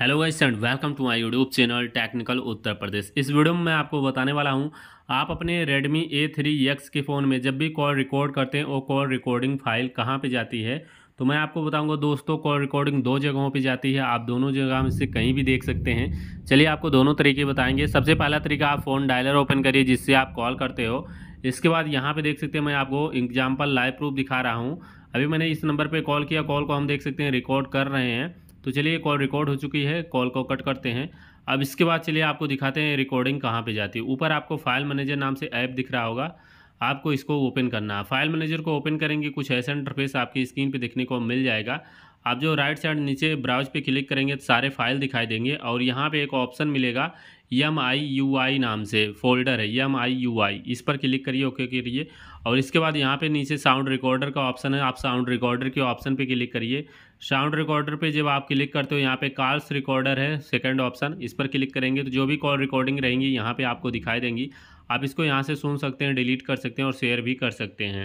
hello guys and welcome to my YouTube channel technical Uttar Pradesh इस video में मैं आपको बताने वाला हूं आप अपने रेडमी ए थ्री एक्स के फ़ोन में जब भी कॉल रिकॉर्ड करते हैं वो कॉल रिकॉर्डिंग फाइल कहां पे जाती है तो मैं आपको बताऊंगा दोस्तों कॉल रिकॉर्डिंग दो जगहों पे जाती है आप दोनों जगह में से कहीं भी देख सकते हैं चलिए आपको दोनों तरीके बताएँगे सबसे पहला तरीका आप फ़ोन डायलर ओपन करिए जिससे आप कॉल करते हो इसके बाद यहाँ पर देख सकते हैं मैं आपको एग्जाम्पल लाइव प्रूफ दिखा रहा हूँ अभी मैंने इस नंबर पर कॉल किया कॉल को हम देख सकते हैं रिकॉर्ड कर रहे हैं तो चलिए कॉल रिकॉर्ड हो चुकी है कॉल को कट करते हैं अब इसके बाद चलिए आपको दिखाते हैं रिकॉर्डिंग कहाँ पे जाती है ऊपर आपको फाइल मैनेजर नाम से ऐप दिख रहा होगा आपको इसको ओपन करना है फाइल मैनेजर को ओपन करेंगे कुछ ऐसा इंटरफेस आपकी स्क्रीन पे देखने को मिल जाएगा आप जो राइट साइड नीचे ब्राउज पे क्लिक करेंगे तो सारे फाइल दिखाई देंगे और यहाँ पे एक ऑप्शन मिलेगा यम आई यू आई नाम से फोल्डर है यम आई यू आई इस पर क्लिक करिए ओके करिए और इसके बाद यहाँ पे नीचे साउंड रिकॉर्डर का ऑप्शन है आप साउंड रिकॉर्डर के ऑप्शन पे क्लिक करिए साउंड रिकॉर्डर पे जब आप क्लिक करते हो यहाँ पे कॉल्स रिकॉर्डर है सेकंड ऑप्शन इस पर क्लिक करेंगे तो जो भी कॉल रिकॉर्डिंग रहेंगी यहाँ पर आपको दिखाई देंगी आप इसको यहाँ से सुन सकते हैं डिलीट कर सकते हैं और शेयर भी कर सकते हैं